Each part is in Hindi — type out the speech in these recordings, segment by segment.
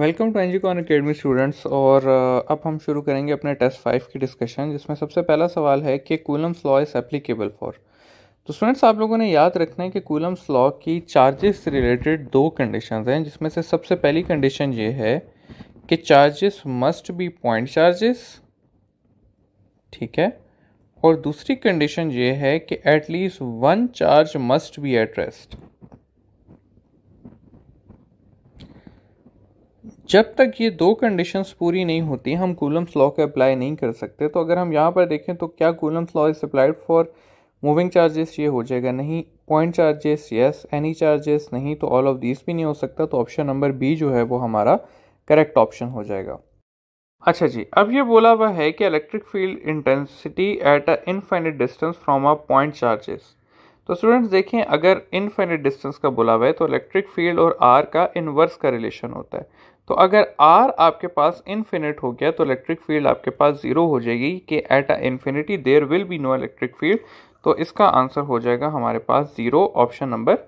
welcome to NG con academy students और uh, अब हम शुरू करेंगे अपने टेस्ट फाइव की डिस्कशन जिसमें सबसे पहला सवाल है कि Coulomb's law is applicable for तो स्टूडेंट्स आप लोगों ने याद रखना है कि कूलम्स लॉ की चार्जेस रिलेटेड दो कंडीशन हैं जिसमें से सबसे पहली कंडीशन ये है कि charges must be point charges ठीक है और दूसरी कंडीशन ये है कि at least one charge must be at rest जब तक ये दो कंडीशंस पूरी नहीं होती हम कूलम्स लॉ को अप्लाई नहीं कर सकते तो अगर हम यहाँ पर देखें तो क्या Coulomb's law is applied for moving charges ये हो जाएगा नहीं point charges yes any charges नहीं तो ऑल ऑफ दिस भी नहीं हो सकता तो ऑप्शन नंबर बी जो है वो हमारा करेक्ट ऑप्शन हो जाएगा अच्छा जी अब ये बोला हुआ है कि electric field intensity at a infinite distance from a point charges तो स्टूडेंट्स देखें अगर इनफाइनिट डिस्टेंस का बोला हुआ है तो इलेक्ट्रिक फील्ड और आर का इनवर्स का रिलेशन होता है तो अगर आर आपके पास इन्फिनिट हो गया तो इलेक्ट्रिक फील्ड आपके पास ज़ीरो हो जाएगी कि at a infinity there will be no electric field तो इसका आंसर हो जाएगा हमारे पास zero option number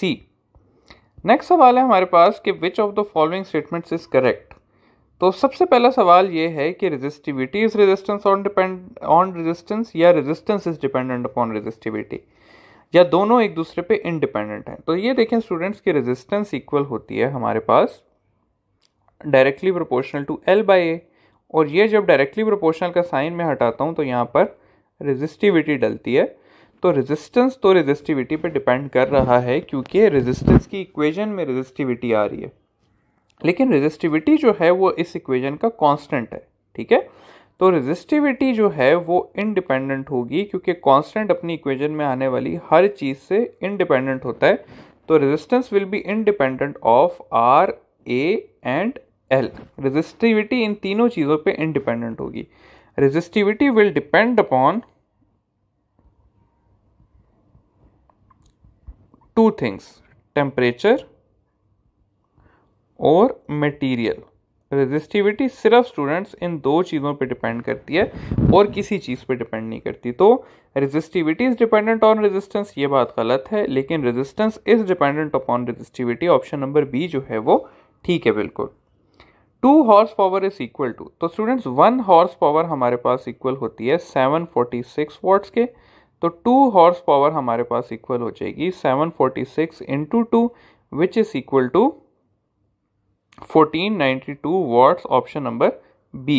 C next सवाल है हमारे पास कि which of the following statements is correct तो सबसे पहला सवाल ये है कि resistivity is resistance on depend on resistance या resistance is dependent upon resistivity या दोनों एक दूसरे पे इंडिपेंडेंट हैं तो ये देखें स्टूडेंट्स की रेजिस्टेंस इक्वल होती है हमारे पास directly proportional to L by A और ये जब डायरेक्टली प्रोपोर्शनल का साइन में हटाता हूँ तो यहाँ पर रेजिस्टिविटी डलती है तो रेजिस्टेंस तो रेजिस्टिविटी पे डिपेंड कर रहा है क्योंकि रेजिस्टेंस की इक्वेशन में रेजिस्टिविटी आ रही है लेकिन रेजिस्टिविटी जो है वो इस इक्वेशन का कांस्टेंट है ठीक है तो रेजिस्टिविटी जो है वो इनडिपेंडेंट होगी क्योंकि कांस्टेंट अपनी इक्वेशन में आने वाली हर चीज़ से इनडिपेंडेंट होता है तो resistance will be independent of R A and L resistivity इन तीनों चीज़ों पे इंडिपेंडेंट होगी resistivity will depend upon two things temperature और मटेरियल रेजिस्टिविटी सिर्फ स्टूडेंट्स इन दो चीज़ों पे डिपेंड करती है और किसी चीज़ पे डिपेंड नहीं करती तो resistivity is dependent on resistance ये बात गलत है लेकिन resistance is dependent upon resistivity option number B जो है वो ठीक है बिल्कुल two horse power is equal to तो स्टूडेंट्स वन हॉर्स पावर हमारे पास इक्वल होती है सेवन फोर्टी सिक्स वॉट्स के तो टू हॉर्स पावर हमारे पास इक्वल हो जाएगी seven forty six into two which is equal to fourteen ninety two watts option number B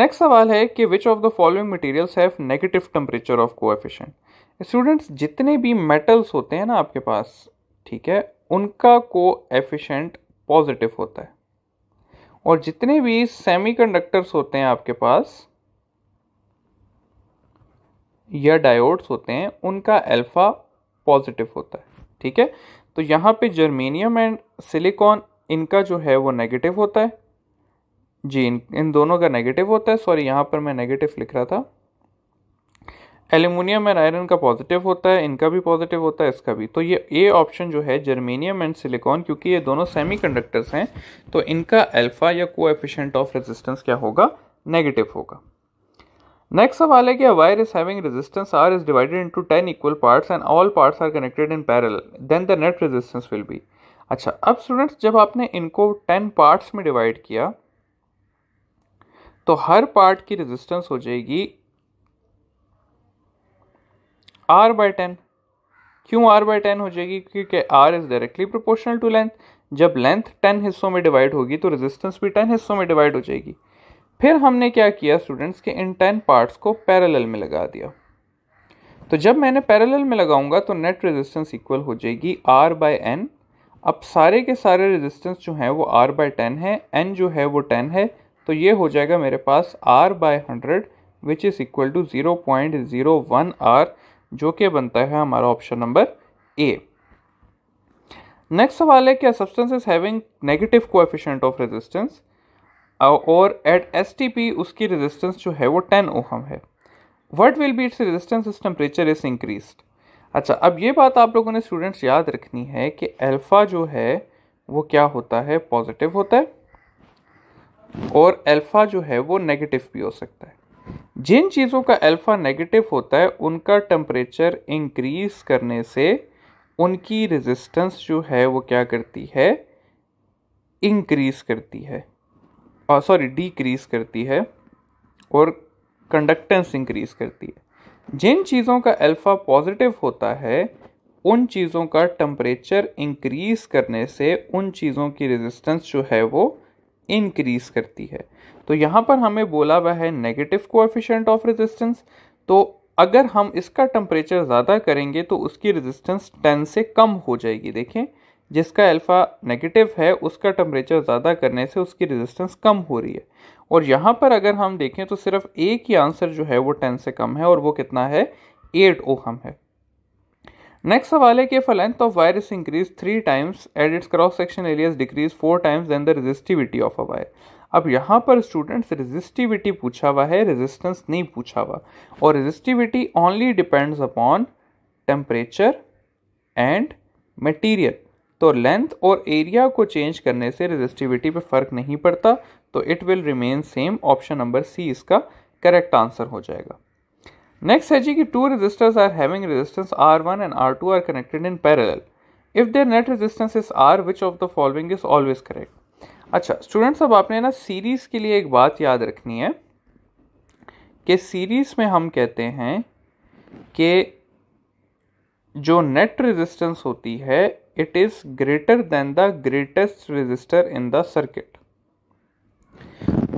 next सवाल है कि which of the following materials have negative temperature of coefficient students जितने भी मेटल्स होते हैं ना आपके पास ठीक है उनका को एफिशेंट पॉजिटिव होता है और जितने भी सेमीकंडक्टर्स होते हैं आपके पास या डायोड्स होते हैं उनका अल्फा पॉजिटिव होता है ठीक है तो यहाँ पे जर्मेनियम एंड सिलिकॉन इनका जो है वो नेगेटिव होता है जी इन इन दोनों का नेगेटिव होता है सॉरी यहाँ पर मैं नेगेटिव लिख रहा था एल्यूमिनियम एंड आयरन का पॉजिटिव होता है इनका भी पॉजिटिव होता है इसका भी तो ये ए ऑप्शन जो है जर्मेनियम एंड सिलिकॉन क्योंकि ये दोनों कंडक्टर्स हैं तो इनका अल्फा या को एफिशेंट ऑफ रेजिस्टेंस क्या होगा नेगेटिव होगा नेक्स्ट सवाल है कि wire is having resistance R is divided into ten equal parts and all parts are connected in parallel then the net resistance will be अच्छा अब स्टूडेंट्स जब आपने इनको टेन पार्ट्स में डिवाइड किया तो हर पार्ट की रेजिस्टेंस हो जाएगी आर बाय टेन क्यों आर बाय टेन हो जाएगी क्योंकि R is directly proportional to length जब लेंथ टेन हिस्सों में डिवाइड होगी तो रेजिस्टेंस भी टेन हिस्सों में डिवाइड हो जाएगी फिर हमने क्या किया स्टूडेंट्स के इन टेन पार्ट्स को पैरेलल में लगा दिया तो जब मैंने पैरेलल में लगाऊंगा तो नेट रेजिस्टेंस इक्वल हो जाएगी आर बाय एन अब सारे के सारे रेजिस्टेंस जो हैं वो आर बाय टेन है एन जो है वो टेन है तो ये हो जाएगा मेरे पास R by hundred which is equal to zero point zero one R जो कि बनता है हमारा ऑप्शन नंबर ए नेक्स्ट सवाल है क्या substance is having negative coefficient of resistance और एट एस उसकी रेजिस्टेंस जो है वो टेन ओहम है what will be its resistance is temperature is increase अच्छा अब ये बात आप लोगों ने स्टूडेंट्स याद रखनी है कि अल्फ़ा जो है वो क्या होता है पॉजिटिव होता है और अल्फ़ा जो है वो नेगेटिव भी हो सकता है जिन चीज़ों का अल्फ़ा नेगेटिव होता है उनका टेम्परेचर इंक्रीज करने से उनकी रेजिस्टेंस जो है वो क्या करती है इंक्रीज करती है सॉरी डिक्रीज करती है और कंडक्टेंस इंक्रीज करती है जिन चीज़ों का अल्फ़ा पॉजिटिव होता है उन चीज़ों का टम्परेचर इंक्रीज करने से उन चीज़ों की रेजिस्टेंस जो है वो इंक्रीज करती है तो यहाँ पर हमें बोला हुआ है नेगेटिव कोएफिशिएंट ऑफ रेजिस्टेंस तो अगर हम इसका टेम्परेचर ज़्यादा करेंगे तो उसकी रेजिस्टेंस 10 से कम हो जाएगी देखें जिसका अल्फ़ा नेगेटिव है उसका टेम्परेचर ज़्यादा करने से उसकी रेजिस्टेंस कम हो रही है और यहाँ पर अगर हम देखें तो सिर्फ एक ही आंसर जो है वो टेन से कम है और वो कितना है एट हम है नेक्स्ट सवाल है कि if length of wire is increase three times at its cross section areas decrease four times then the resistivity of a wire अब यहाँ पर स्टूडेंट्स रेजिस्टिविटी पूछा हुआ है रेजिस्टेंस नहीं पूछा हुआ और resistivity only depends upon temperature and material तो लेंथ और एरिया को चेंज करने से रेजिस्टिविटी पे फर्क नहीं पड़ता तो it will remain same option number C इसका करेक्ट आंसर हो जाएगा नेक्स्ट है जी कि two resistors are having resistance R one and R two are connected in parallel if their net resistance is R which of the following is always correct अच्छा स्टूडेंट्स अब आपने ना सीरीज़ के लिए एक बात याद रखनी है कि सीरीज़ में हम कहते हैं कि जो नेट रेजिस्टेंस होती है it is greater than the greatest resistor in the circuit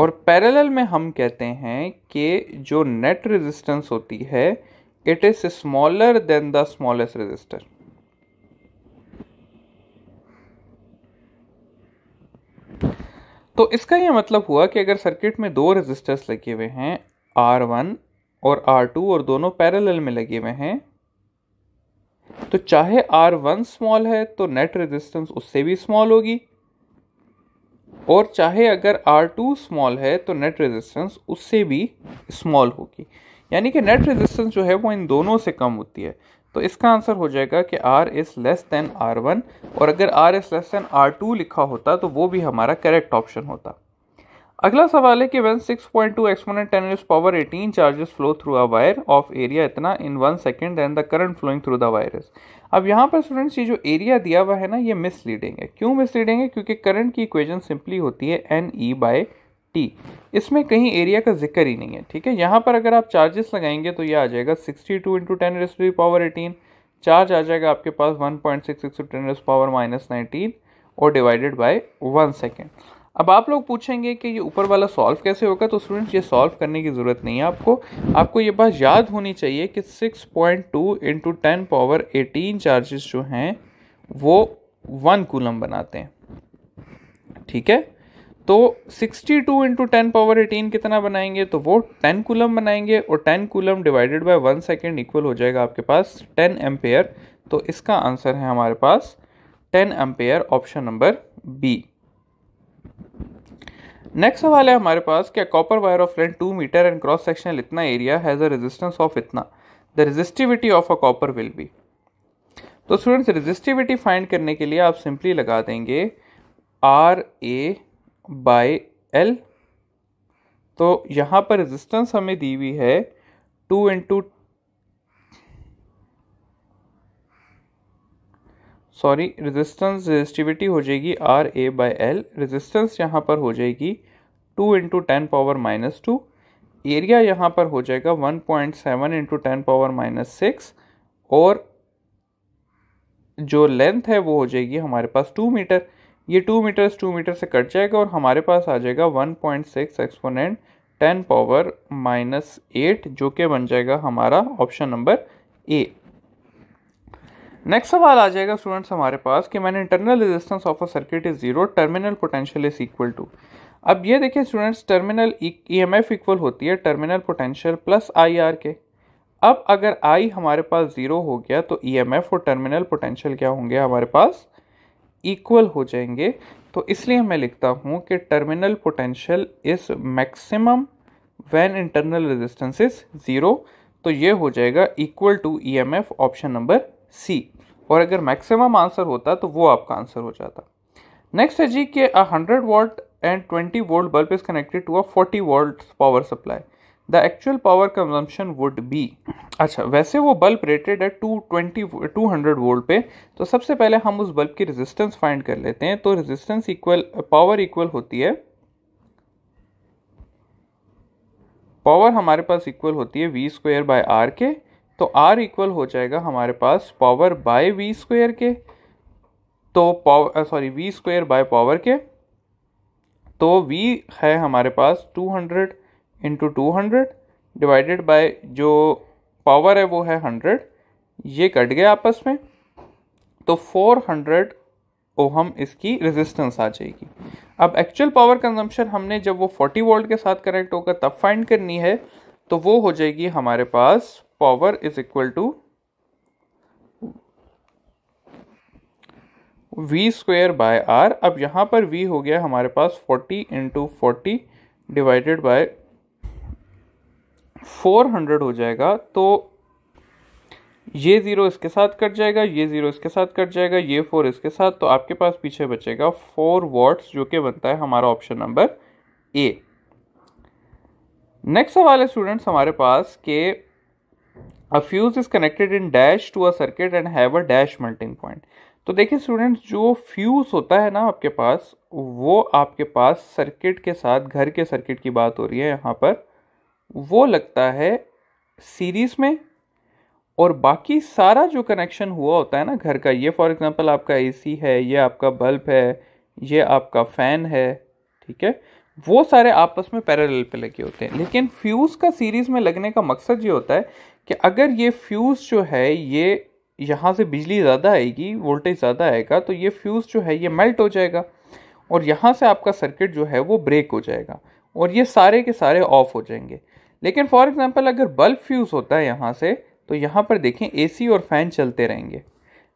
और पैरेलल में हम कहते हैं कि जो नेट रेजिस्टेंस होती है it is smaller than the smallest resistor तो इसका यह मतलब हुआ कि अगर सर्किट में दो रेजिस्टर्स लगे हुए हैं आर वन और आर टू और दोनों पैरेलल में लगे हुए हैं तो चाहे आर वन स्मॉल है तो नेट रेजिस्टेंस उससे भी स्मॉल होगी और चाहे अगर आर टू स्मॉल है तो नेट रेजिस्टेंस उससे भी स्मॉल होगी यानी कि नेट रेजिस्टेंस जो है वो इन दोनों से कम होती है तो इसका आंसर हो जाएगा कि r is less than r1 और अगर r is less than r2 लिखा होता तो वो भी हमारा करेक्ट ऑप्शन होता अगला सवाल है कि one six point two exponent ten is power eighteen charges flow through a wire of area इतना in one second and the current flowing through the wire is अब यहाँ पर स्टूडेंट्स ये जो एरिया दिया हुआ है ना ये मिसलीडिंग है क्यों मिसलीडिंग है क्योंकि करंट की इक्वेशन सिंपली होती है एन ई बाय टी इसमें कहीं एरिया का जिक्र ही नहीं है ठीक है यहाँ पर अगर आप चार्जेस लगाएंगे तो ये आ जाएगा sixty two into ten raise to power eighteen charge आ जाएगा आपके पास one point six six ten raise power minus nineteen और डिवाइडेड बाय वन सेकेंड अब आप लोग पूछेंगे कि ये ऊपर वाला सॉल्व कैसे होगा तो स्टूडेंट्स ये सॉल्व करने की ज़रूरत नहीं है आपको आपको ये बात याद होनी चाहिए कि 6.2 point two into ten power eighteen charges जो हैं वो वन कूलम बनाते हैं ठीक है तो 62 two into ten power eighteen कितना बनाएंगे तो वो 10 कूलम बनाएंगे और 10 coulomb divided by one second equal हो जाएगा आपके पास 10 एम्पेयर तो इसका आंसर है हमारे पास 10 ampere option number B next सवाल है हमारे पास क्या copper wire of length two metre and cross sectional इतना area has a resistance of इतना the resistivity of a copper will be तो स्टूडेंट्स रेजिस्टिविटी फाइंड करने के लिए आप सिंपली लगा देंगे आर ए बाय एल तो यहाँ पर रेजिस्टेंस हमें दी हुई है two into sorry resistance resistivity हो जाएगी R A by L resistance यहाँ पर हो जाएगी two into ten power minus two area यहाँ पर हो जाएगा one point seven into ten power minus six और जो लेंथ है वो हो जाएगी हमारे पास टू मीटर ये टू मीटर टू मीटर से कट जाएगा और हमारे पास आ जाएगा one point six exponent ten power minus eight जो के बन जाएगा हमारा ऑप्शन नंबर ए नेक्स्ट सवाल आ जाएगा स्टूडेंट्स हमारे पास कि मैंने internal resistance of a circuit is zero terminal potential is equal to अब ये देखिए students terminal E M F equal होती है terminal potential plus I R के अब अगर आई हमारे पास ज़ीरो हो गया तो ई एम एफ और टर्मिनल पोटेंशियल क्या होंगे हमारे पास इक्वल हो जाएंगे तो इसलिए मैं लिखता हूँ कि terminal potential is maximum when internal resistance is zero तो ये हो जाएगा equal to F option number C और अगर मैक्सिमम आंसर होता तो वो आपका आंसर हो जाता नेक्स्ट है जी कि hundred volt and twenty volt bulb is connected to a forty volt power supply the actual power consumption would be अच्छा वैसे वो बल्ब रेटेड है two twenty two hundred volt पे तो सबसे पहले हम उस बल्ब की रेजिस्टेंस फाइंड कर लेते हैं तो रेजिस्टेंस इक्वल पावर इक्वल होती है पावर हमारे पास इक्वल होती है वी स्क्वायर बाय आर के तो आर इक्वल हो जाएगा हमारे पास पावर बाय वी स्क्वायर के तो power sorry V square by power के तो वी है हमारे पास two hundred into two hundred divided by जो पावर है वो है हंड्रेड ये कट गया आपस में तो फोर हंड्रेड ओहम इसकी रेजिस्टेंस आ जाएगी अब एक्चुअल पावर कंजम्पशन हमने जब वो फोर्टी वोल्ट के साथ कनेक्ट होगा तब फाइंड करनी है तो वो हो जाएगी हमारे पास power is equal to V square by R अब यहाँ पर वी हो गया हमारे पास forty into forty divided by four hundred हो जाएगा तो ये ज़ीरो इसके साथ कट जाएगा ये ज़ीरो इसके साथ कट जाएगा ये फोर इसके साथ तो आपके पास पीछे बचेगा फोर वॉट्स जो कि बनता है हमारा ऑप्शन नंबर ए नेक्स्ट सवाल है स्टूडेंट्स हमारे पास के a fuse is connected in dash to a circuit and have a dash melting point तो देखिए स्टूडेंट्स जो फ्यूज होता है ना आपके पास वो आपके पास सर्किट के साथ घर के सर्किट की बात हो रही है यहाँ पर वो लगता है सीरीज में और बाकी सारा जो कनेक्शन हुआ होता है ना घर का ये फॉर एग्जांपल आपका एसी है ये आपका बल्ब है ये आपका फ़ैन है ठीक है वो सारे आपस में पैरेलल पे लगे होते हैं लेकिन फ्यूज़ का सीरीज़ में लगने का मकसद ये होता है कि अगर ये फ्यूज़ जो है ये यहाँ से बिजली ज़्यादा आएगी वोल्टेज ज़्यादा आएगा तो ये फ्यूज़ जो है ये मेल्ट हो जाएगा और यहाँ से आपका सर्किट जो है वो ब्रेक हो जाएगा और ये सारे के सारे ऑफ हो जाएंगे लेकिन फॉर एग्ज़ाम्पल अगर बल्ब फ्यूज़ होता है यहाँ से तो यहाँ पर देखें एसी और फ़ैन चलते रहेंगे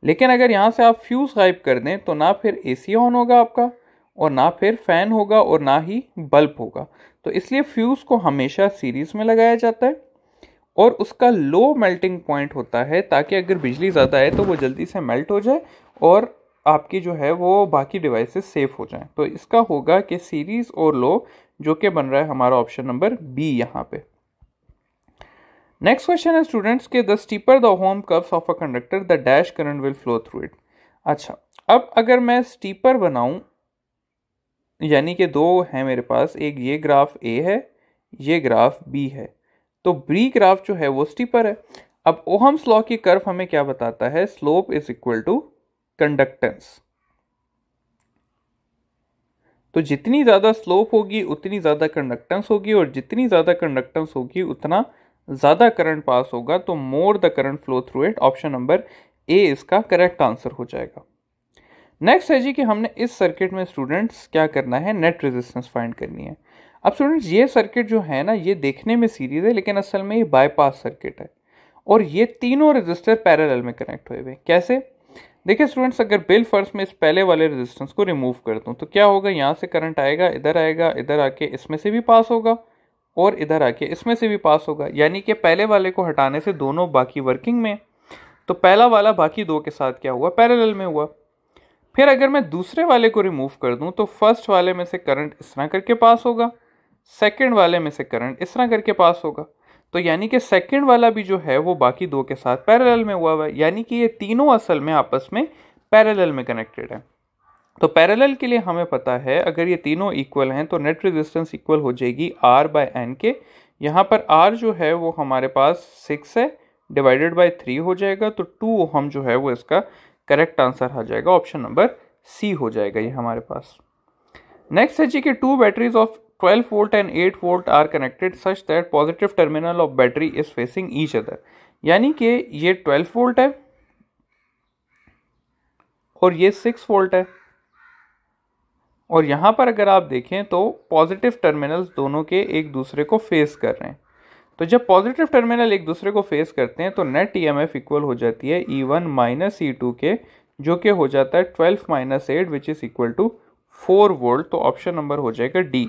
लेकिन अगर यहाँ से आप फ्यूज़ गायब कर दें तो ना फिर एसी ऑन होगा आपका और ना फिर फ़ैन होगा और ना ही बल्ब होगा तो इसलिए फ्यूज़ को हमेशा सीरीज़ में लगाया जाता है और उसका लो मेल्टिंग पॉइंट होता है ताकि अगर बिजली ज़्यादा है तो वो जल्दी से मेल्ट हो जाए और आपकी जो है वो बाकी डिवाइसेस सेफ हो जाएं तो इसका होगा कि सीरीज़ और लो जो कि बन रहा है हमारा ऑप्शन नंबर बी यहाँ पे नेक्स्ट क्वेश्चन है स्टूडेंट्स के the steeper the ohm curves of a conductor the dash current will flow through it अच्छा अब अगर मैं स्टीपर बनाऊं यानी कि दो है मेरे पास एक ये ग्राफ ए है ये ग्राफ बी है तो बी ग्राफ जो है वो स्टीपर है अब ओहम्स लॉ की कर्व हमें क्या बताता है slope is equal to conductance तो जितनी ज़्यादा स्लोप होगी उतनी ज़्यादा कंडक्टेंस होगी और जितनी ज़्यादा कंडक्टेंस होगी उतना ज़्यादा करंट पास होगा तो more the current flow through it option number A इसका करेक्ट आंसर हो जाएगा नेक्स्ट है जी कि हमने इस सर्किट में स्टूडेंट्स क्या करना है नेट रेजिस्टेंस फाइंड करनी है अब स्टूडेंट्स ये सर्किट जो है ना ये देखने में सीरीज है लेकिन असल में ये बाईपास सर्किट है और ये तीनों रजिस्टर पैरेलल में कनेक्ट हुए हुए कैसे देखिए स्टूडेंट्स अगर बिल फर्स्ट में इस पहले वाले रेजिस्टेंस को रिमूव कर दूँ तो क्या होगा यहाँ से करंट आएगा इधर आएगा इधर आके इसमें से भी पास होगा और इधर आके इसमें से भी पास होगा यानी कि पहले वाले को हटाने से दोनों बाकी वर्किंग में तो पहला वाला बाकी दो के साथ क्या हुआ पैरेलल में हुआ फिर अगर मैं दूसरे वाले को रिमूव कर दूं तो फर्स्ट वाले में से करंट इस तरह करके पास होगा सेकंड वाले में से करंट इस तरह करके पास होगा तो यानी कि सेकंड वाला भी जो है वो बाकी दो के साथ पैरेलल में हुआ हुआ है यानी कि ये तीनों असल में आपस में पैरेलल में कनेक्टेड है तो पैरेलल के लिए हमें पता है अगर ये तीनों इक्वल हैं तो नेट रेजिस्टेंस इक्वल हो जाएगी आर बाय एन के यहाँ पर आर जो है वो हमारे पास सिक्स है डिवाइडेड बाय थ्री हो जाएगा तो टू ओहम जो है वो इसका करेक्ट आंसर आ जाएगा ऑप्शन नंबर सी हो जाएगा ये हमारे पास नेक्स्ट है जी कि two batteries of 12 volt and 8 volt are connected such that positive terminal of battery is facing each other यानी कि ये 12 वोल्ट है और ये 6 वोल्ट है और यहाँ पर अगर आप देखें तो पॉजिटिव टर्मिनल्स दोनों के एक दूसरे को फेस कर रहे हैं तो जब पॉजिटिव टर्मिनल एक दूसरे को फेस करते हैं तो net E M F equal हो जाती है E one minus E two के जो कि हो जाता है twelve minus eight which is equal to four volt तो ऑप्शन नंबर हो जाएगा डी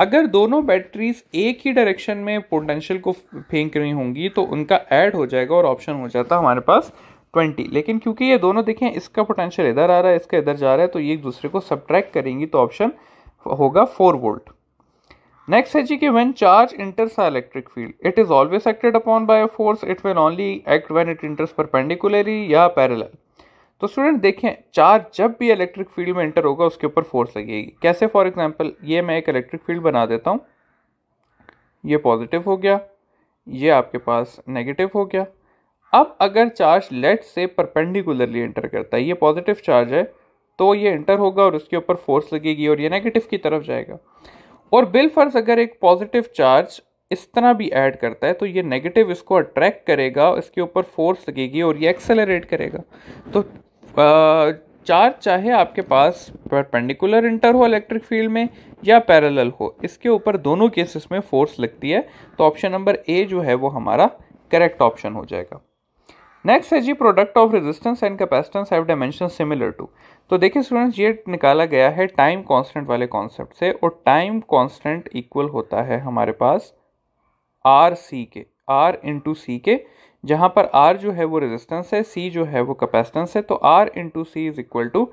अगर दोनों बैटरीज एक ही डायरेक्शन में पोटेंशियल को फेंक रही होंगी तो उनका ऐड हो जाएगा और ऑप्शन हो जाता है हमारे पास ट्वेंटी लेकिन क्योंकि ये दोनों देखें इसका पोटेंशियल इधर आ रहा है इसका इधर जा रहा है तो ये एक दूसरे को सब्ट्रैक्ट करेंगी तो ऑप्शन होगा फोर वोल्ट नेक्स्ट है जी कि when charge enters electric field it is always acted upon by force it will only act when it enters perpendicularly या पैरल तो स्टूडेंट देखें चार्ज जब भी इलेक्ट्रिक फील्ड में इंटर होगा उसके ऊपर फोर्स लगेगी कैसे फॉर एग्जाम्पल ये मैं एक इलेक्ट्रिक फील्ड बना देता हूँ ये पॉजिटिव हो गया ये आपके पास नेगेटिव हो गया अब अगर चार्ज लेट से परपेंडिकुलरली एंटर करता है ये पॉजिटिव चार्ज है तो ये इंटर होगा और उसके ऊपर फोर्स लगेगी और ये नेगेटिव की तरफ जाएगा और बिल फर्ज अगर एक पॉजिटिव चार्ज इस तरह भी ऐड करता है तो ये नेगेटिव इसको अट्रैक्ट करेगा इसके ऊपर फोर्स लगेगी और ये एक्सेलरेट करेगा तो चार्ज चाहे आपके पास परपेंडिकुलर इंटर हो इलेक्ट्रिक फील्ड में या पैरेलल हो इसके ऊपर दोनों केसेस में फोर्स लगती है तो ऑप्शन नंबर ए जो है वो हमारा करेक्ट ऑप्शन हो जाएगा नेक्स्ट है जी product of resistance and capacitance have dimension similar to तो देखिए स्टूडेंट्स ये निकाला गया है टाइम कांस्टेंट वाले कॉन्सेप्ट से और टाइम कांस्टेंट इक्वल होता है हमारे पास आर सी के आर इंटू सी के जहां पर आर जो है वो रेजिस्टेंस है सी जो है वो कैपेसिटेंस है तो R into C is equal to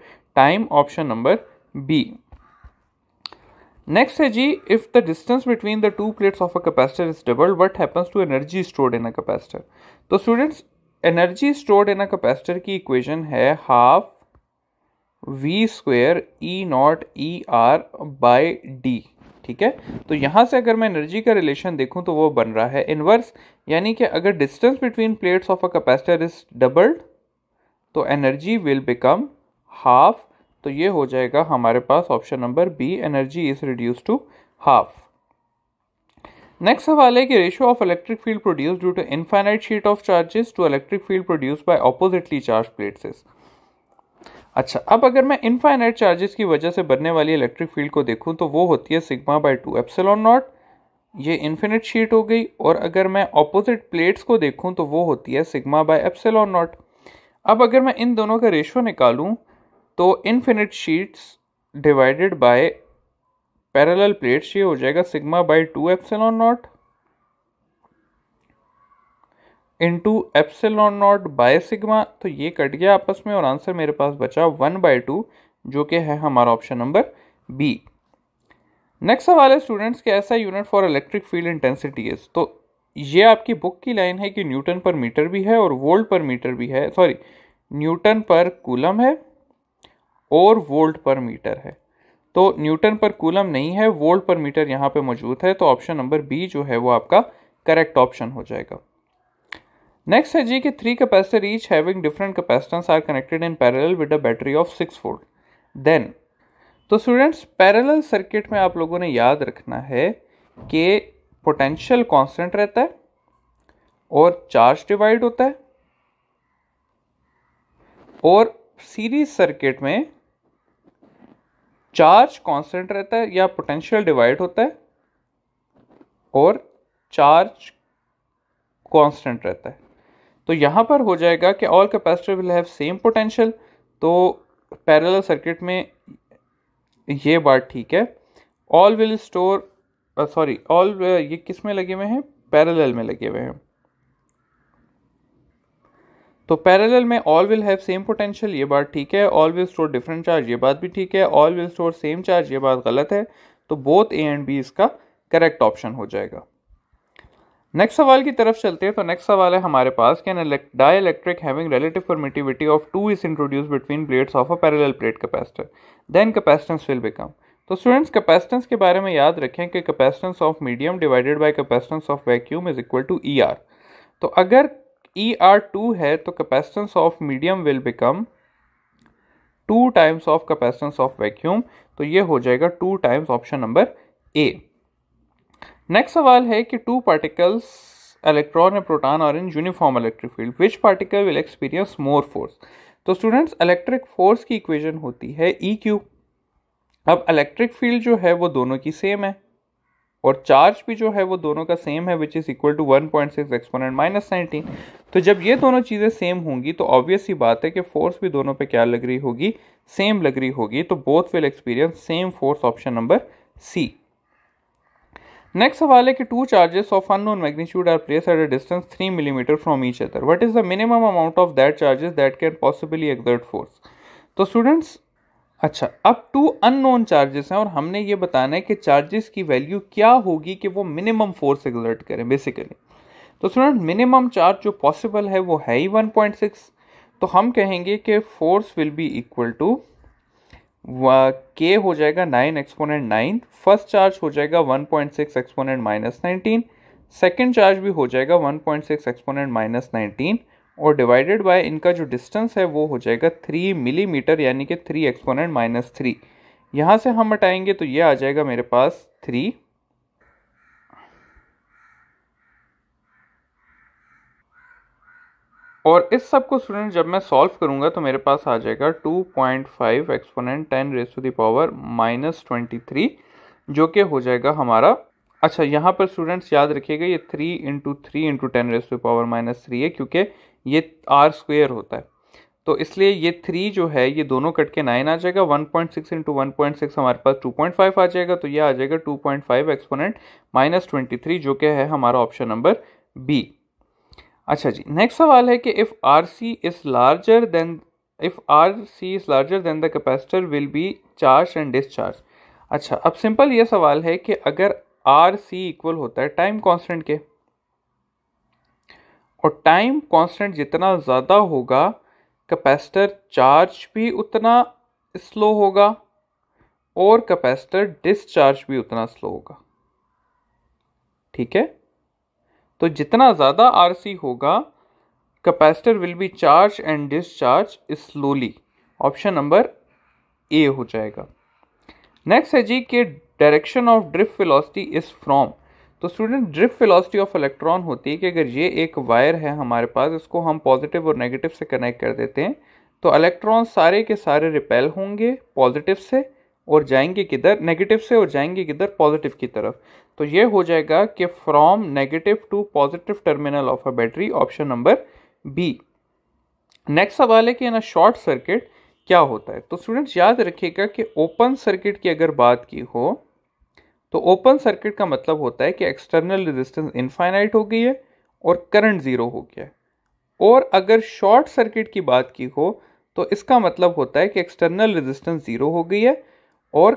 time option number B next है जी if the distance between the two plates of a capacitor is double what happens to energy stored in a capacitor तो students energy stored in a capacitor की इक्वेशन है half V square E naught E R by D ठीक है तो यहाँ से अगर मैं एनर्जी का रिलेशन देखूँ तो वो बन रहा है इनवर्स यानी कि अगर distance between plates of a capacitor is doubled तो एनर्जी विल बिकम हाफ तो ये हो जाएगा हमारे पास option number B energy is reduce to half next सवाल है कि ratio of electric field produce due to infinite sheet of charges to electric field produce by oppositely charge plates अच्छा अब अगर मैं इनफाइनाइट चार्जेस की वजह से बनने वाली इलेक्ट्रिक फील्ड को देखूं तो वो होती है sigma by two epsilon naught ये इन्फिनिट शीट हो गई और अगर मैं ऑपोजिट प्लेट्स को देखूं तो वो होती है सिग्मा बाय एप्सलॉन नॉट अब अगर मैं इन दोनों का रेशो निकालूं तो infinite sheets divided by parallel plates ये हो जाएगा sigma by two epsilon naught into epsilon naught by sigma तो ये कट गया आपस में और आंसर मेरे पास बचा वन बाई टू जो कि है हमारा ऑप्शन नंबर बी नेक्स्ट सवाल है स्टूडेंट्स के ऐसा unit for electric field intensity is तो ये आपकी बुक की लाइन है कि न्यूटन पर मीटर भी है और वोल्ट पर मीटर भी है सॉरी न्यूटन पर कूलम है और वोल्ट पर मीटर है तो न्यूटन पर कूलम नहीं है वोल्ट पर मीटर यहाँ पे मौजूद है तो ऑप्शन नंबर बी जो है वो आपका करेक्ट ऑप्शन हो जाएगा नेक्स्ट है जी कि three capacitor each having different capacitance are connected in parallel with a battery of six volt then तो स्टूडेंट्स पैरेलल सर्किट में आप लोगों ने याद रखना है कि पोटेंशियल कांस्टेंट रहता है और चार्ज डिवाइड होता है और सीरीज सर्किट में चार्ज कांस्टेंट रहता है या पोटेंशियल डिवाइड होता है और चार्ज कांस्टेंट रहता है तो यहाँ पर हो जाएगा कि all capacitor will have same potential तो पैरेलल सर्किट में ये बात ठीक है all will store sorry all ये किस में लगे हुए हैं पैरेलल में लगे हुए हैं तो पैरेलल में all will have same potential ये बात ठीक है all will store different charge ये बात भी ठीक है all will store same charge ये बात गलत है तो बोथ ए एंड बी इसका करेक्ट ऑप्शन हो जाएगा नेक्स्ट सवाल की तरफ चलते हैं तो नेक्स्ट सवाल है हमारे पास कि dielectric having relative permittivity of two is introduce between plates of a parallel plate capacitor then capacitance will become तो स्टूडेंट्स कैपेसिटेंस के बारे में याद रखें कि capacitance of medium divided by capacitance of vacuum is equal to E R तो अगर ई आर टू है तो capacitance of medium will become two times of capacitance of vacuum तो ये हो जाएगा two times option number A next सवाल है कि टू पार्टिकल्स इलेक्ट्रॉन या proton are in uniform electric field which particle will experience more force तो स्टूडेंट्स इलेक्ट्रिक फोर्स की इक्वेशन होती है ई e क्यू अब इलेक्ट्रिक फील्ड जो है वो दोनों की सेम है और चार्ज भी जो है वो दोनों का सेम है which is equal to one point six exponent minus nineteen तो जब ये दोनों चीज़ें सेम होंगी तो ऑब्वियस ही बात है कि फोर्स भी दोनों पे क्या लग रही होगी सेम लग रही होगी तो both will experience same force option number C next सवाल है कि two charges of unknown magnitude are place at a distance three millimetre from each other what is the minimum amount of that charges that can possibly exert force तो स्टूडेंट्स अच्छा अब टू अननोन चार्जेस हैं और हमने ये बताना है कि चार्जेस की वैल्यू क्या होगी कि वो मिनिमम फोर्स एक्सर्ट करें बेसिकली तो स्टूडेंट मिनिमम चार्ज जो पॉसिबल है वो है ही 1.6 तो हम कहेंगे कि force will be equal to K हो जाएगा nine exponent nine first charge हो जाएगा one point six exponent minus nineteen second charge भी हो जाएगा one point six exponent minus nineteen और डिवाइडेड बाय इनका जो डिस्टेंस है वो हो जाएगा थ्री मिलीमीटर यानी कि थ्री एक्सपोनेंट माइनस थ्री यहाँ से हम हटाएंगे तो ये आ जाएगा मेरे पास थ्री और इस सब को स्टूडेंट जब मैं सॉल्व करूंगा तो मेरे पास आ जाएगा 2.5 point five exponent ten raise to the power minus twenty three जो कि हो जाएगा हमारा अच्छा यहाँ पर स्टूडेंट्स याद रखिएगा ये three into three into ten raise to power minus three है क्योंकि ये आर स्क्वेयर होता है तो इसलिए ये थ्री जो है ये दोनों कट के नाइन आ जाएगा one point six into one point six हमारे पास टू पॉइंट फाइव आ जाएगा तो ये आ जाएगा two point five exponent minus twenty three जो कि है हमारा ऑप्शन नंबर बी अच्छा जी नेक्स्ट सवाल है कि if R C is larger than if R C is larger than the capacitor will be charge and discharge अच्छा अब सिंपल ये सवाल है कि अगर आर सी इक्वल होता है टाइम कांस्टेंट के और टाइम कांस्टेंट जितना ज़्यादा होगा कैपेसिटर चार्ज भी उतना स्लो होगा और कैपेसिटर डिस्चार्ज भी उतना स्लो होगा ठीक है तो जितना ज़्यादा आर होगा capacitor will be charge and discharge slowly option number A हो जाएगा नेक्स्ट है जी के direction of drift velocity is from तो student drift velocity of electron होती है कि अगर ये एक वायर है हमारे पास इसको हम पॉजिटिव और नेगेटिव से कनेक्ट कर देते हैं तो इलेक्ट्रॉन सारे के सारे रिपेल होंगे पॉजिटिव से और जाएंगे किधर नेगेटिव से और जाएंगे किधर पॉजिटिव की तरफ तो ये हो जाएगा कि from negative to positive terminal of a battery option number B next सवाल है कि ना शॉर्ट सर्किट क्या होता है तो स्टूडेंट्स याद रखिएगा कि ओपन सर्किट की अगर बात की हो तो ओपन सर्किट का मतलब होता है कि एक्सटर्नल रेजिस्टेंस इनफाइनाइट हो गई है और करंट ज़ीरो हो गया है और अगर शॉर्ट सर्किट की बात की हो तो इसका मतलब होता है कि एक्सटर्नल रेजिस्टेंस ज़ीरो हो गई है और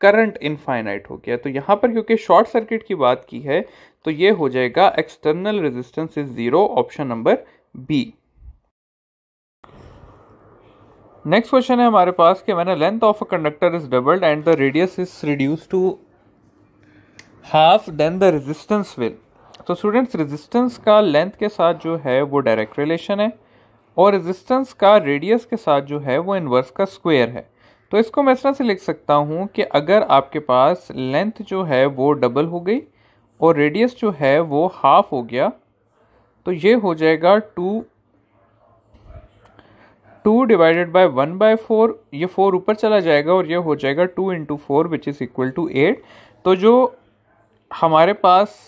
करंट इनफाइनाइट हो गया तो यहाँ पर क्योंकि शॉर्ट सर्किट की बात की है तो ये हो जाएगा external resistance is zero option number B next question है हमारे पास कि मैंने length of a conductor is doubled and the radius is reduce to half then the resistance will तो स्टूडेंट्स रेजिस्टेंस का लेंथ के साथ जो है वो डायरेक्ट रिलेशन है और रेजिस्टेंस का रेडियस के साथ जो है वो इनवर्स का स्क्वायर है तो इसको मैं इस तरह से लिख सकता हूँ कि अगर आपके पास लेंथ जो है वो डबल हो गई और रेडियस जो है वो हाफ हो गया तो ये हो जाएगा two two divided by one by four ये फोर ऊपर चला जाएगा और ये हो जाएगा two into four which is equal to eight तो जो हमारे पास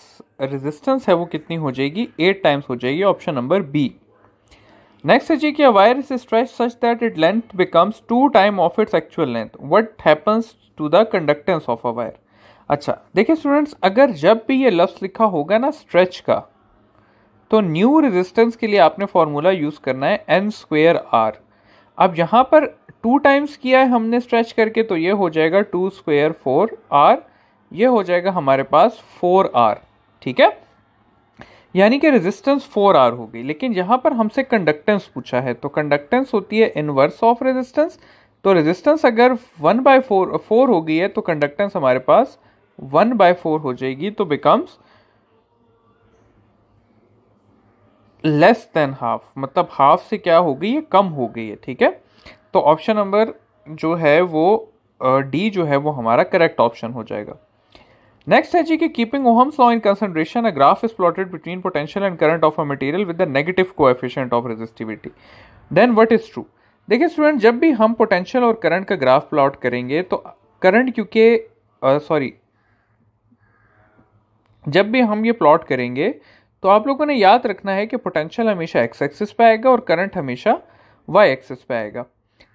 रेजिस्टेंस है वो कितनी हो जाएगी एट टाइम्स हो जाएगी ऑप्शन नंबर बी नेक्स्ट है जी कि wire is stretch such that it length becomes two time of its actual length what What to the conductance of a wire अच्छा देखिए स्टूडेंट्स अगर जब भी ये लफ्स लिखा होगा ना स्ट्रेच का तो न्यू रेजिस्टेंस के लिए आपने फॉर्मूला यूज़ करना है एन स्क्वेयर आर अब यहाँ पर टू टाइम्स किया है हमने स्ट्रेच करके तो ये हो जाएगा टू स्क्वेयर फोर आर ये हो जाएगा हमारे पास फोर आर ठीक है यानी कि रेजिस्टेंस फोर आर होगी लेकिन यहाँ पर हमसे कंडक्टेंस पूछा है तो कंडक्टेंस होती है इनवर्स ऑफ रेजिस्टेंस तो रेजिस्टेंस अगर वन बाय फोर फोर हो गई है तो कंडक्टेंस हमारे पास वन बाय फोर हो जाएगी तो बिकम्स लेस देन हाफ मतलब हाफ से क्या हो गई है कम हो गई है ठीक है तो ऑप्शन नंबर जो है वो डी uh, जो है वो हमारा करेक्ट ऑप्शन हो जाएगा नेक्स्ट है जी कि keeping Ohm's law in consideration, a graph is plotted between potential and current of a material with the negative coefficient of resistivity then what is true देखिए स्टूडेंट जब भी हम पोटेंशियल और करंट का ग्राफ प्लॉट करेंगे तो करंट क्योंकि सॉरी जब भी हम ये प्लॉट करेंगे तो आप लोगों ने याद रखना है कि पोटेंशियल हमेशा एक्स एक्सिस पे आएगा और करंट हमेशा वाई एक्सिस पे आएगा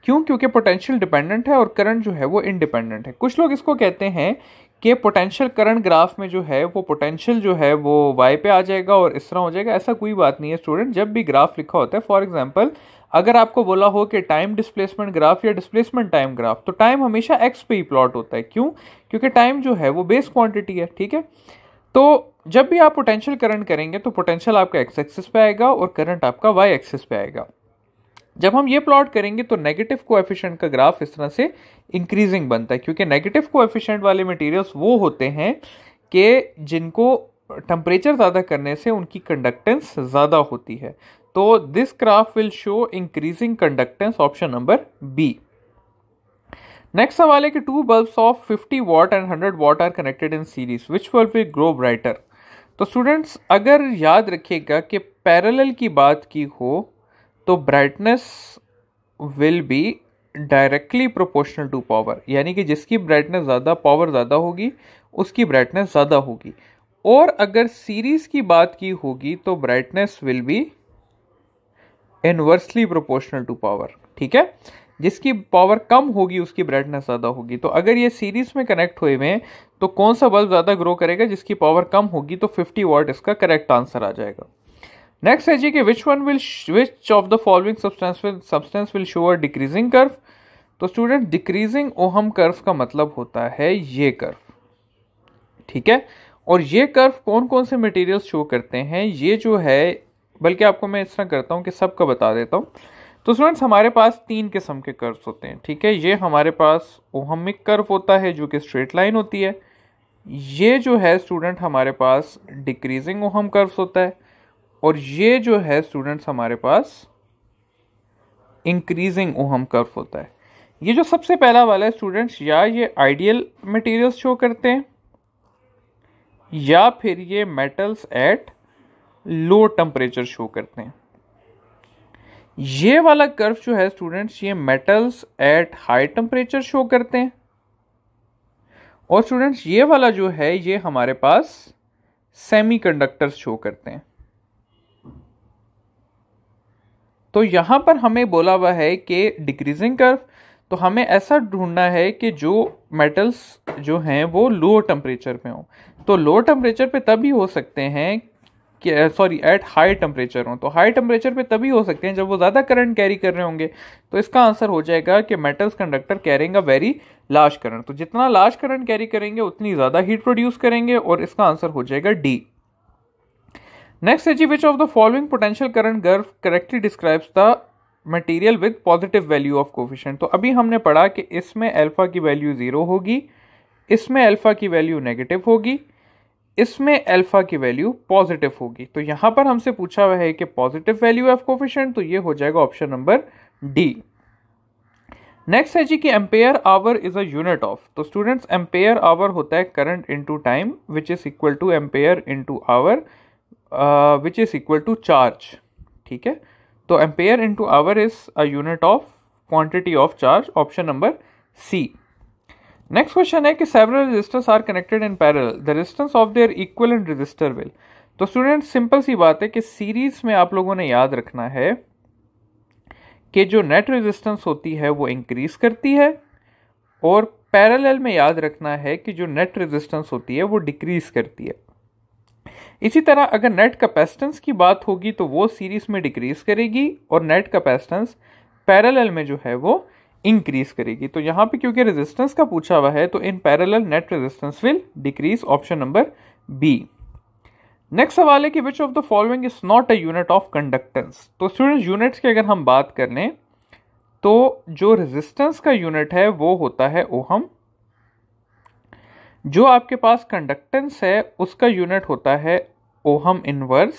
क्यों क्योंकि पोटेंशियल डिपेंडेंट है और करंट जो है वो इनडिपेंडेंट है कुछ लोग इसको कहते हैं कि पोटेंशियल करंट ग्राफ में जो है वो पोटेंशियल जो है वो वाई पे आ जाएगा और इस तरह हो जाएगा ऐसा कोई बात नहीं है स्टूडेंट जब भी ग्राफ लिखा होता है फॉर एग्जांपल अगर आपको बोला हो कि टाइम डिस्प्लेसमेंट ग्राफ या डिस्प्लेसमेंट टाइम ग्राफ तो टाइम हमेशा एक्स पे ही प्लॉट होता है क्यों क्योंकि टाइम जो है वो बेस क्वांटिटी है ठीक है तो जब भी आप पोटेंशियल करंट करेंगे तो पोटेंशियल आपका एक्स एक्सिस पे आएगा और करंट आपका वाई एक्सिस पे आएगा जब हम ये प्लॉट करेंगे तो नेगेटिव को का ग्राफ इस तरह से इंक्रीजिंग बनता है क्योंकि नेगेटिव को वाले मटेरियल्स वो होते हैं कि जिनको टेम्परेचर ज़्यादा करने से उनकी कंडक्टेंस ज़्यादा होती है तो this graph will show increasing conductance option number B next सवाल है कि two bulbs of 50 watt and 100 watt are connected in series which bulb will grow brighter तो स्टूडेंट्स अगर याद रखिएगा कि पैरेलल की बात की हो तो brightness will be directly proportional to power यानी कि जिसकी ब्राइटनेस ज़्यादा पावर ज़्यादा होगी उसकी ब्राइटनेस ज़्यादा होगी और अगर सीरीज की बात की होगी तो brightness will be inversely proportional to power ठीक है जिसकी पावर कम होगी उसकी ब्राइटनेस ज़्यादा होगी तो अगर ये सीरीज में कनेक्ट हुए हुए हैं तो कौन सा बल्ब ज़्यादा ग्रो करेगा जिसकी पावर कम होगी तो 50 वाट इसका करेक्ट आंसर आ जाएगा नेक्स्ट है जी कि which one will which of the following substance will show a decreasing curve तो स्टूडेंट डिक्रीजिंग ओहम कर्व का मतलब होता है ये कर्व ठीक है और ये कर्व कौन कौन से मटेरियल्स शो करते हैं ये जो है बल्कि आपको मैं इस तरह करता हूँ कि सबका बता देता हूँ तो स्टूडेंट्स हमारे पास तीन किस्म के कर्व्स होते हैं ठीक है ये हमारे पास ओहमिक कर्व होता है जो कि स्ट्रेट लाइन होती है ये जो है स्टूडेंट हमारे पास डिक्रीजिंग ओहम कर्व्स होता है और ये जो है स्टूडेंट्स हमारे पास इंक्रीजिंग ओहम कर्व होता है ये जो सबसे पहला वाला है स्टूडेंट्स या ये आइडियल मटेरियल्स शो करते हैं या फिर ये metals at low temperature show करते हैं ये वाला कर्व जो है स्टूडेंट्स ये metals at high temperature show करते हैं और स्टूडेंट्स ये वाला जो है ये हमारे पास सेमीकंडक्टर्स शो करते हैं तो यहाँ पर हमें बोला हुआ है कि डिक्रीजिंग कर्व तो हमें ऐसा ढूंढना है कि जो मेटल्स जो हैं वो लो टेम्परेचर पे हों तो लो टेम्परेचर पे तभी हो सकते हैं कि सॉरी एट हाई टेम्परेचर हों तो हाई टेम्परेचर पे तभी हो सकते हैं जब वो ज़्यादा करंट कैरी कर रहे होंगे तो इसका आंसर हो जाएगा कि metals conductor carrying a very large current तो जितना लार्ज करंट कैरी करेंगे उतनी ज़्यादा हीट प्रोड्यूस करेंगे और इसका आंसर हो जाएगा डी है जी which of the following potential current curve correctly describes the material with positive value of coefficient तो अभी हमने पढ़ा कि इसमें अल्फ़ा की वैल्यू ज़ीरो होगी इसमें अल्फ़ा की वैल्यू नेगेटिव होगी इसमें अल्फ़ा की वैल्यू पॉजिटिव होगी तो यहाँ पर हमसे पूछा हुआ है कि पॉजिटिव वैल्यू ऑफ कोफिशेंट तो ये हो जाएगा ऑप्शन नंबर डी नेक्स्ट है जी कि ampere hour is a unit of तो स्टूडेंट्स एम्पेयर आवर होता है current into time which is equal to ampere into hour which is equal to charge ठीक है तो ampere into hour is a unit of quantity of charge option number C next question है कि several resistors are connected in parallel the resistance of their equal and resistor will तो स्टूडेंट सिंपल सी बात है कि सीरीज में आप लोगों ने याद रखना है कि जो नेट रेजिस्टेंस होती है वो इंक्रीज करती है और पैरेलल में याद रखना है कि जो नेट रेजिस्टेंस होती है वो डिक्रीज करती है इसी तरह अगर नेट कैपेसिटेंस की बात होगी तो वो सीरीज में डिक्रीज करेगी और नेट कैपेसिटेंस पैरेलल में जो है वो इंक्रीज करेगी तो यहाँ पे क्योंकि रेजिस्टेंस का पूछा हुआ है तो in parallel net resistance will decrease option number B next सवाल है कि which of the following is not a unit of conductance तो स्टूडेंट यूनिट्स की अगर हम बात कर लें तो जो रेजिस्टेंस का यूनिट है वो होता है ओहम जो आपके पास कंडक्टेंस है उसका यूनिट होता है ओहम इनवर्स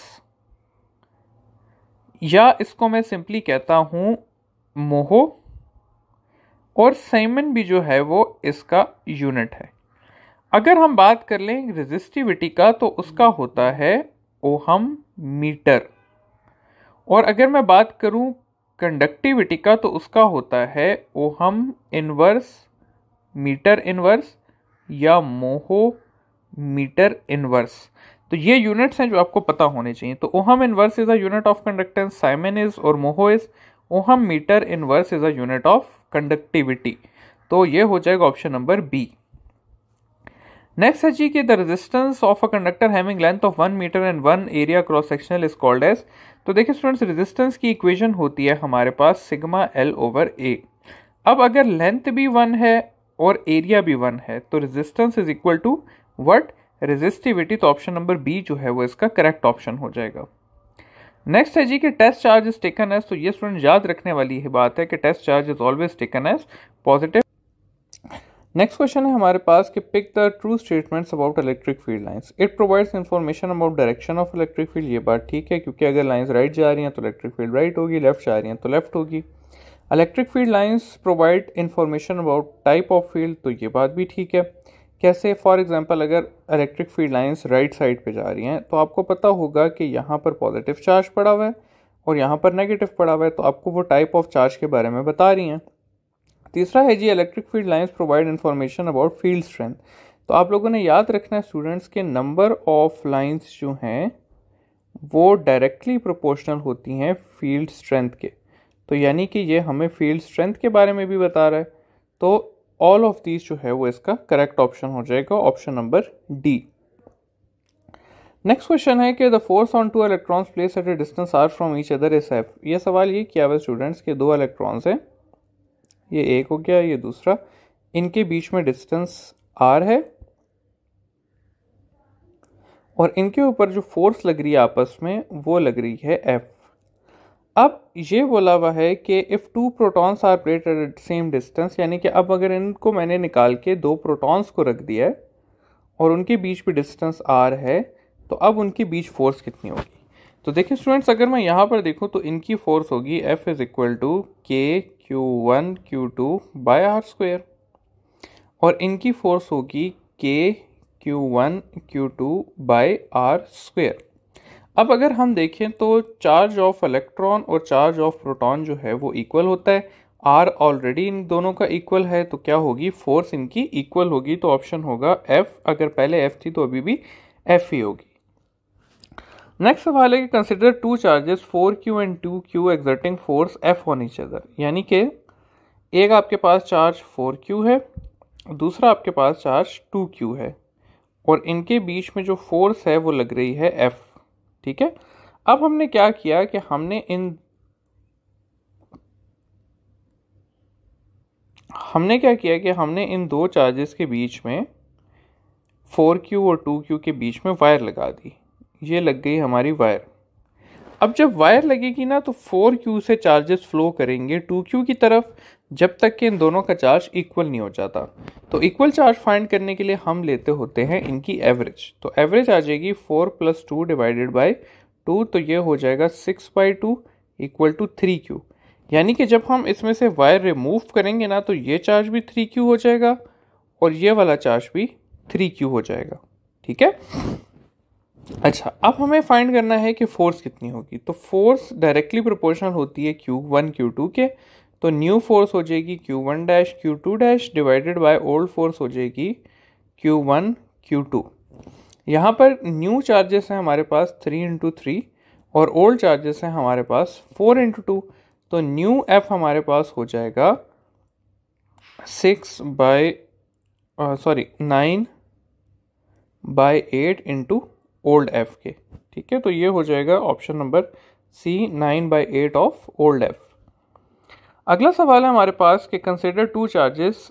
या इसको मैं सिंपली कहता हूं मोहो और सेमन भी जो है वो इसका यूनिट है अगर हम बात कर लें रेजिस्टिविटी का तो उसका होता है ओहम मीटर और अगर मैं बात करूं कंडक्टिविटी का तो उसका होता है ओहम इनवर्स मीटर इनवर्स या मोहो मीटर इनवर्स तो ये यूनिट्स हैं जो आपको पता होने चाहिए तो ohm inverse is a unit of conductance siemens is और mho is ohm metre inverse is a unit of conductivity तो ये हो जाएगा ऑप्शन नंबर बी नेक्स्ट है जी कि the resistance of a conductor having length of one metre and one area cross sectional is called as तो देखिए स्टूडेंट्स रेजिस्टेंस की इक्वेशन होती है हमारे पास सिग्मा एल ओवर ए अब अगर लेंथ भी वन है और एरिया भी वन है तो resistance is equal to what resistivity तो ऑप्शन नंबर बी जो है वो इसका करेक्ट ऑप्शन हो जाएगा नेक्स्ट है जी कि test charge is taken as तो ये स्टूडेंट याद रखने वाली ही बात है कि test charge is always taken as positive next question है हमारे पास कि pick the true statements about electric field lines it provides information about direction of electric field ये बात ठीक है क्योंकि अगर लाइंस राइट जा रही हैं तो इलेक्ट्रिक फील्ड राइट होगी लेफ्ट जा रही हैं तो लेफ्ट होगी electric field lines provide information about type of field तो ये बात भी ठीक है कैसे फॉर एग्जांपल अगर electric field lines right side पे जा रही हैं तो आपको पता होगा कि यहाँ पर पॉजिटिव चार्ज पड़ा हुआ है और यहाँ पर नेगेटिव पड़ा हुआ है तो आपको वो टाइप ऑफ चार्ज के बारे में बता रही हैं तीसरा है जी electric field lines provide information about field strength तो आप लोगों ने याद रखना है स्टूडेंट्स के नंबर ऑफ लाइंस जो हैं वो डायरेक्टली प्रोपोर्शनल होती हैं फील्ड स्ट्रेंथ के तो यानी कि ये हमें फील्ड स्ट्रेंथ के बारे में भी बता रहा है तो ऑल ऑफ दीज जो है वो इसका करेक्ट ऑप्शन हो जाएगा option number D next question है कि the force on two electrons place at a distance R from each other is F ये सवाल ये किया हुआ स्टूडेंट्स के दो इलेक्ट्रॉन्स हैं ये एक हो गया ये दूसरा इनके बीच में डिस्टेंस आर है और इनके ऊपर जो फोर्स लग रही है आपस में वो लग रही है एफ अब ये बोला हुआ है कि if two protons are plate at same distance यानी कि अब अगर इनको मैंने निकाल के दो प्रोटॉन्स को रख दिया है और उनके बीच भी डिस्टेंस आर है तो अब उनके बीच फोर्स कितनी होगी तो देखिए स्टूडेंट्स अगर मैं यहाँ पर देखूँ तो इनकी फोर्स होगी F is equal to K Q one Q two by R square और इनकी फोर्स होगी K Q one Q two by R square अब अगर हम देखें तो चार्ज ऑफ इलेक्ट्रॉन और चार्ज ऑफ प्रोटॉन जो है वो इक्वल होता है आर ऑलरेडी इन दोनों का इक्वल है तो क्या होगी फोर्स इनकी इक्वल होगी तो ऑप्शन होगा एफ अगर पहले एफ थी तो अभी भी एफ ही होगी नेक्स्ट सवाल है कि consider two charges four Q and two Q exerting force F on each other यानी कि एक आपके पास चार्ज फोर क्यू है दूसरा आपके पास चार्ज टू क्यू है और इनके बीच में जो फोर्स है वो लग रही है एफ़ ठीक है अब हमने क्या किया कि हमने इन हमने क्या किया कि हमने इन दो चार्जेस के बीच में फोर क्यू और टू क्यू के बीच में वायर लगा दी ये लग गई हमारी वायर अब जब वायर लगेगी ना तो फोर क्यू से चार्जेस फ्लो करेंगे टू क्यू की तरफ जब तक कि इन दोनों का चार्ज इक्वल नहीं हो जाता तो इक्वल चार्ज फाइंड करने के लिए हम लेते होते हैं इनकी एवरेज तो एवरेज आ जाएगी four plus two divided by two तो ये हो जाएगा six by two equal to three Q यानी कि जब हम इसमें से वायर रिमूव करेंगे ना तो ये चार्ज भी थ्री क्यू हो जाएगा और ये वाला चार्ज भी थ्री क्यू हो जाएगा ठीक है अच्छा अब हमें फाइंड करना है कि फोर्स कितनी होगी तो फोर्स डायरेक्टली प्रोपोर्शनल होती है क्यू वन क्यू टू के तो न्यू फोर्स हो जाएगी Q one dash Q two dash divided by old force हो जाएगी क्यू वन क्यू टू यहाँ पर न्यू चार्जेस हैं हमारे पास थ्री इंटू थ्री और ओल्ड चार्जेस हैं हमारे पास फोर इंटू टू तो न्यू एफ हमारे पास हो जाएगा six by sorry nine by eight into old F के ठीक है तो ये हो जाएगा option number C nine by eight of old F अगला सवाल है हमारे पास कि consider two charges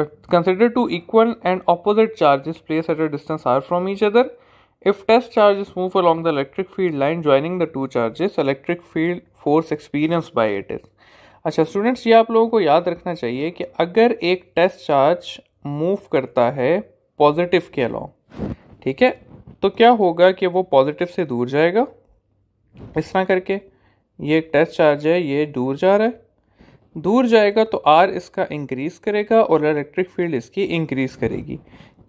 consider two equal and opposite charges place at a distance R from each other if test charges move along the electric field line joining the two charges electric field force experience by it is अच्छा स्टूडेंट्स ये आप लोगों को याद रखना चाहिए कि अगर एक टेस्ट चार्ज मूव करता है पॉजिटिव के अलॉन्ग ठीक है तो क्या होगा कि वो पॉजिटिव से दूर जाएगा इस तरह करके ये एक टेस्ट चार्ज है ये दूर जा रहा है दूर जाएगा तो आर इसका इंक्रीज करेगा और इलेक्ट्रिक फील्ड इसकी इंक्रीज करेगी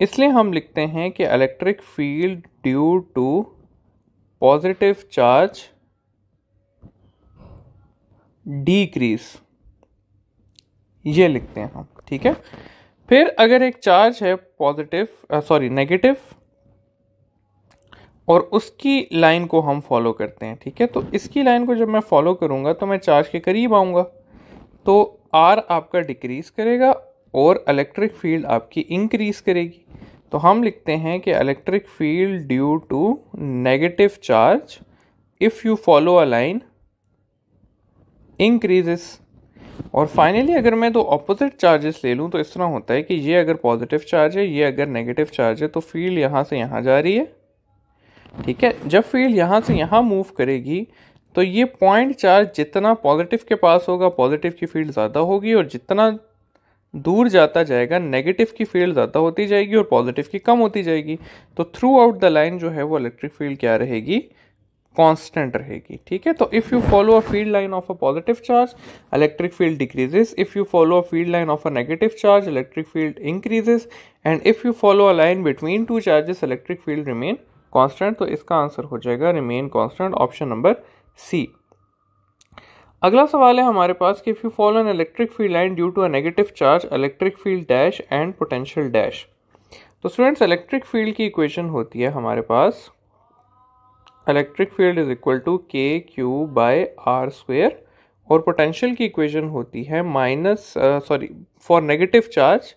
इसलिए हम लिखते हैं कि electric field due to positive charge decrease ये लिखते हैं हम ठीक है फिर अगर एक चार्ज है पॉजिटिव सॉरी नेगेटिव और उसकी लाइन को हम फॉलो करते हैं ठीक है तो इसकी लाइन को जब मैं फॉलो करूंगा तो मैं चार्ज के करीब आऊंगा तो आर आपका डिक्रीज करेगा और इलेक्ट्रिक फील्ड आपकी इंक्रीज करेगी तो हम लिखते हैं कि electric field due to negative charge if you follow a line increases और फाइनली अगर मैं दो ऑपोजिट चार्जेस ले लूँ तो इस तरह होता है कि ये अगर पॉजिटिव चार्ज है ये अगर नेगेटिव चार्ज है तो फील्ड यहाँ से यहाँ जा रही है ठीक है जब फील्ड यहाँ से यहाँ मूव करेगी तो ये पॉइंट चार्ज जितना पॉजिटिव के पास होगा पॉजिटिव की फील्ड ज़्यादा होगी और जितना दूर जाता जाएगा नेगेटिव की फील्ड ज़्यादा होती जाएगी और पॉजिटिव की कम होती जाएगी तो थ्रू आउट द लाइन जो है वो इलेक्ट्रिक फील्ड क्या रहेगी कांस्टेंट रहेगी ठीक है तो if you follow a field line of a positive charge electric field decreases if you follow a field line of a negative charge electric field increases and if you follow a line between two charges electric field remain constant तो इसका आंसर हो जाएगा remain constant option number C अगला सवाल है हमारे पास कि if you follow an electric field line due to a negative charge electric field dash and potential dash तो स्टूडेंट्स इलेक्ट्रिक फील्ड की इक्वेशन होती है हमारे पास electric field is equal to K Q by R square और पोटेंशियल की इक्वेशन होती है minus sorry for negative charge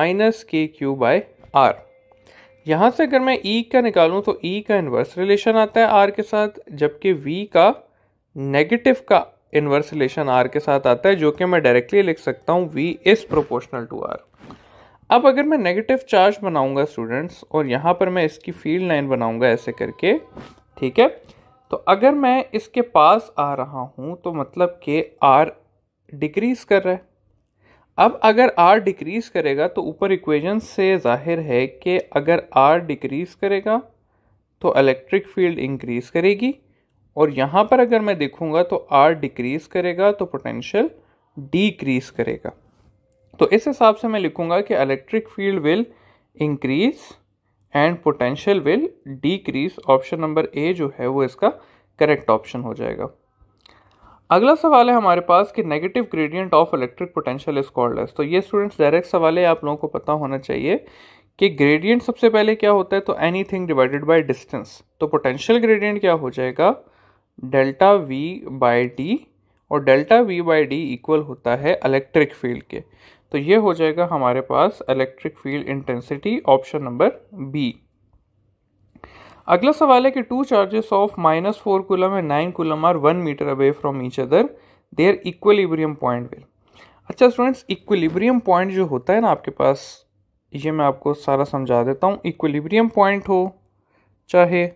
minus K Q by R यहाँ से अगर मैं ई e का निकालूँ तो ई e का इन्वर्स रिलेशन आता है आर के साथ जबकि वी का नेगेटिव का इन्वर्स रिलेशन आर के साथ आता है जो कि मैं डायरेक्टली लिख सकता हूँ V is proportional to R अब अगर मैं नेगेटिव चार्ज बनाऊंगा स्टूडेंट्स और यहाँ पर मैं इसकी फील्ड लाइन बनाऊंगा ऐसे करके ठीक है तो अगर मैं इसके पास आ रहा हूँ तो मतलब कि आर डिक्रीज कर रहा है अब अगर आर डिक्रीज करेगा तो ऊपर इक्वेशन से जाहिर है कि अगर आर डिक्रीज करेगा तो इलेक्ट्रिक फील्ड इंक्रीज करेगी और यहाँ पर अगर मैं देखूँगा तो आर डिक्रीज करेगा तो पोटेंशियल डिक्रीज करेगा तो इस हिसाब से मैं लिखूँगा कि electric field will increase and potential will decrease option number A जो है वो इसका करेक्ट ऑप्शन हो जाएगा अगला सवाल है हमारे पास कि negative gradient of electric potential is called as तो ये स्टूडेंट्स डायरेक्ट सवाल है आप लोगों को पता होना चाहिए कि ग्रेडियंट सबसे पहले क्या होता है तो anything divided by distance तो पोटेंशियल ग्रेडियंट क्या हो जाएगा डेल्टा वी बाई डी और delta V by D equal होता है इलेक्ट्रिक फील्ड के तो ये हो जाएगा हमारे पास electric field intensity option number B अगला सवाल है कि two charges of minus four coulomb and nine coulomb are one metre away from each other are equilibrium point will अच्छा स्टूडेंट्स इक्वलिब्रियम पॉइंट जो होता है ना आपके पास ये मैं आपको सारा समझा देता हूँ इक्वलिब्रियम पॉइंट हो चाहे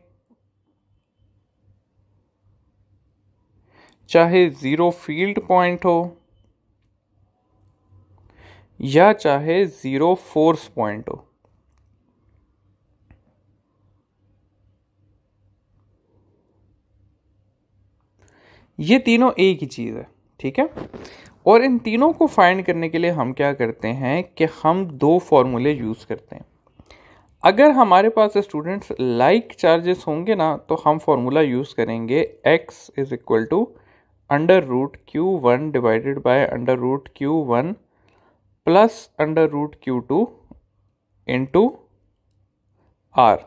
चाहे ज़ीरो फील्ड पॉइंट हो या चाहे ज़ीरो फोर्स पॉइंट हो ये तीनों एक ही चीज़ है ठीक है और इन तीनों को फाइंड करने के लिए हम क्या करते हैं कि हम दो फॉर्मूले यूज़ करते हैं अगर हमारे पास स्टूडेंट्स लाइक चार्जेस होंगे ना तो हम फार्मूला यूज़ करेंगे x is equal to under root Q one divided by under root Q one plus under root Q two into R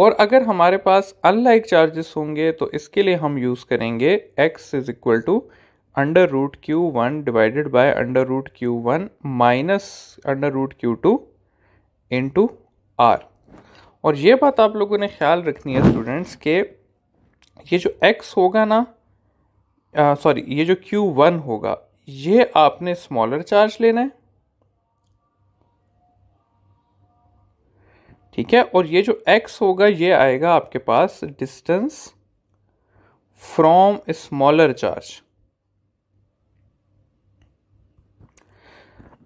और अगर हमारे पास अनलाइक चार्जेस होंगे तो इसके लिए हम यूज़ करेंगे x is equal to under root Q one divided by under root Q one minus under root Q two two R और ये बात आप लोगों ने ख्याल रखनी है स्टूडेंट्स के ये जो x होगा ना सॉरी ये जो q1 होगा ये आपने स्मॉलर चार्ज लेना है ठीक है और ये जो एक्स होगा ये आएगा आपके पास डिस्टेंस फ्रॉम स्मॉलर चार्ज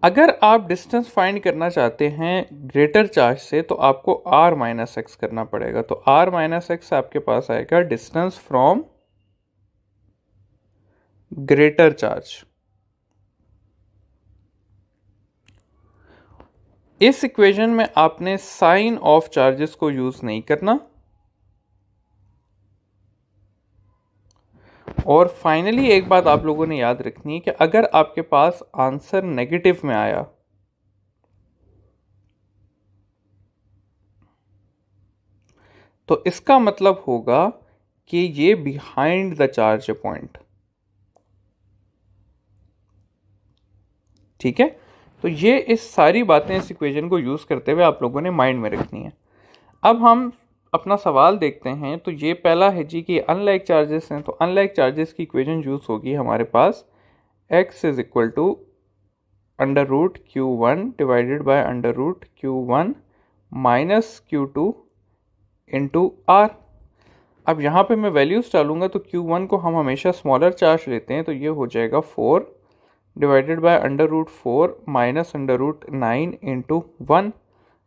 अगर आप डिस्टेंस फाइंड करना चाहते हैं ग्रेटर चार्ज से तो आपको आर माइनस एक्स करना पड़ेगा तो आर माइनस एक्स आपके पास आएगा डिस्टेंस फ्रॉम ग्रेटर चार्ज इस इक्वेशन में आपने साइन ऑफ चार्जेस को यूज नहीं करना और फाइनली एक बात आप लोगों ने याद रखनी है कि अगर आपके पास आंसर नेगेटिव में आया तो इसका मतलब होगा कि ये बिहाइंड द चार्ज पॉइंट ठीक है तो ये इस सारी बातें इस इक्वेशन को यूज़ करते हुए आप लोगों ने माइंड में रखनी है अब हम अपना सवाल देखते हैं तो ये पहला है जी कि अनलाइक चार्जेस हैं तो अनलाइक चार्जेस की इक्वेशन यूज़ होगी हमारे पास x is equal to under root Q one divided by under root Q one minus Q two into R अब यहाँ पे मैं वैल्यूज़ डालूंगा तो Q1 को हम हमेशा स्मॉलर चार्ज लेते हैं तो ये हो जाएगा four divided by under root four minus under root nine into one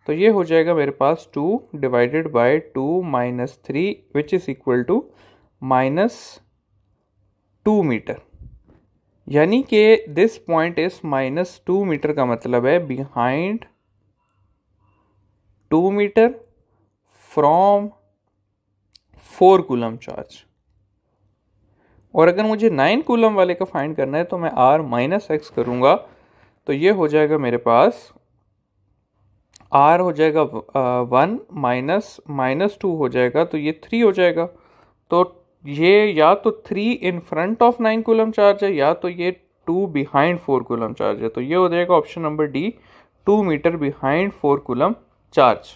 तो ये हो जाएगा मेरे पास two divided by two minus three which is equal to minus two metre यानी कि this point is minus two metre का मतलब है behind two metre from four coulomb charge और अगर मुझे नाइन कूलम वाले का फाइंड करना है तो मैं आर माइनस एक्स करूँगा तो ये हो जाएगा मेरे पास आर हो जाएगा वन माइनस माइनस टू हो जाएगा तो ये थ्री हो जाएगा तो ये या तो three in front of nine coulomb charge है या तो ये two behind four coulomb charge है तो ये हो जाएगा option number D two metre behind four coulomb charge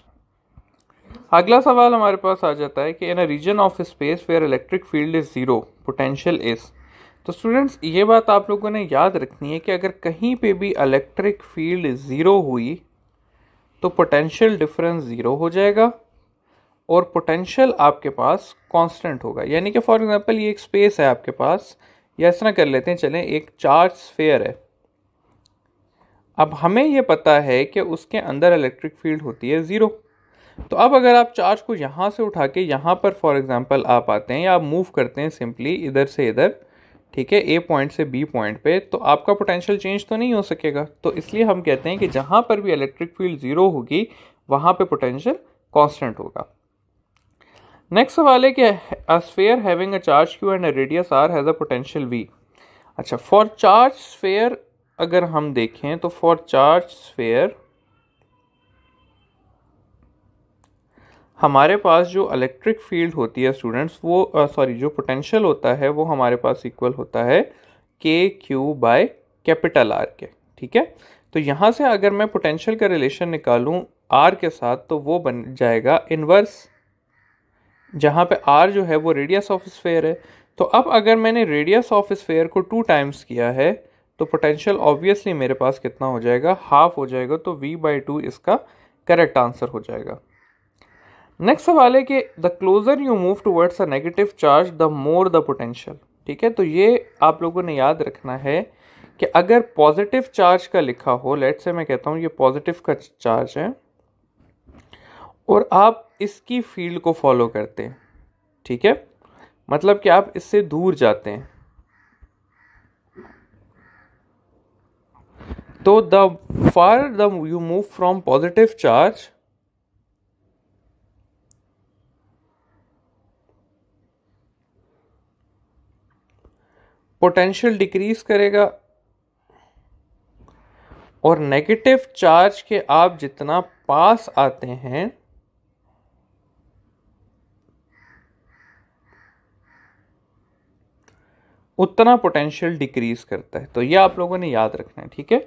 अगला सवाल हमारे पास आ जाता है कि in a region of space where electric field is zero potential is तो स्टूडेंट्स ये बात आप लोगों ने याद रखनी है कि अगर कहीं पे भी इलेक्ट्रिक फील्ड ज़ीरो हुई तो पोटेंशियल डिफरेंस ज़ीरो हो जाएगा और पोटेंशियल आपके पास कांस्टेंट होगा यानी कि फॉर एग्जांपल ये एक स्पेस है आपके पास या इस कर लेते हैं चलें एक चार्ज स्फेयर है अब हमें ये पता है कि उसके अंदर इलेक्ट्रिक फील्ड होती है ज़ीरो तो अब अगर आप चार्ज को यहाँ से उठा के यहाँ पर फॉर एग्ज़ाम्पल आप आते हैं या आप मूव करते हैं सिंपली इधर से इधर ठीक है ए पॉइंट से बी पॉइंट पे तो आपका पोटेंशियल चेंज तो नहीं हो सकेगा तो इसलिए हम कहते हैं कि जहाँ पर भी इलेक्ट्रिक फील्ड ज़ीरो होगी वहाँ पे पोटेंशियल कांस्टेंट होगा नेक्स्ट सवाल है कि a sphere having a charge Q and a radius R has a potential V अच्छा फॉर चार्ज स्फेयर अगर हम देखें तो फॉर चार्ज स्फेयर हमारे पास जो इलेक्ट्रिक फील्ड होती है स्टूडेंट्स वो सॉरी जो पोटेंशियल होता है वो हमारे पास इक्वल होता है के क्यू बाय कैपिटल आर के ठीक है तो यहाँ से अगर मैं पोटेंशियल का रिलेशन निकालूँ आर के साथ तो वो बन जाएगा इनवर्स जहाँ पे आर जो है वो रेडियस ऑफ स्फेयर है तो अब अगर मैंने रेडियस ऑफ स्फेयर को टू टाइम्स किया है तो पोटेंशियल ऑब्वियसली मेरे पास कितना हो जाएगा हाफ हो जाएगा तो वी बाई टू इसका करेक्ट आंसर हो जाएगा नेक्स्ट सवाल है कि the closer you move towards a negative charge the more the potential ठीक है तो ये आप लोगों ने याद रखना है कि अगर पॉजिटिव चार्ज का लिखा हो लेट से मैं कहता हूँ ये पॉजिटिव का चार्ज है और आप इसकी फील्ड को फॉलो करते हैं ठीक है मतलब कि आप इससे दूर जाते हैं तो the far the you move from positive charge potential decrease करेगा और नेगेटिव चार्ज के आप जितना पास आते हैं उतना पोटेंशियल डिक्रीज करता है तो ये आप लोगों ने याद रखना है ठीक है